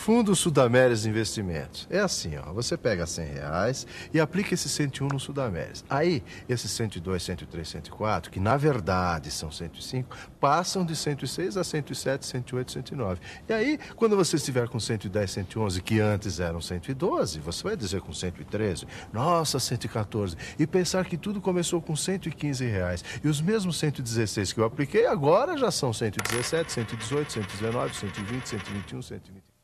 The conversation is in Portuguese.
Fundo Sudameres Investimentos. É assim, ó, você pega 100 reais e aplica esse 101 no Sudameres. Aí, esses 102, 103, 104, que na verdade são 105, passam de 106 a 107, 108, 109. E aí, quando você estiver com 110, 111, que antes eram 112, você vai dizer com 113, nossa, 114. E pensar que tudo começou com 115 reais. E os mesmos 116 que eu apliquei agora já são 117, 118, 119, 120, 121, 123.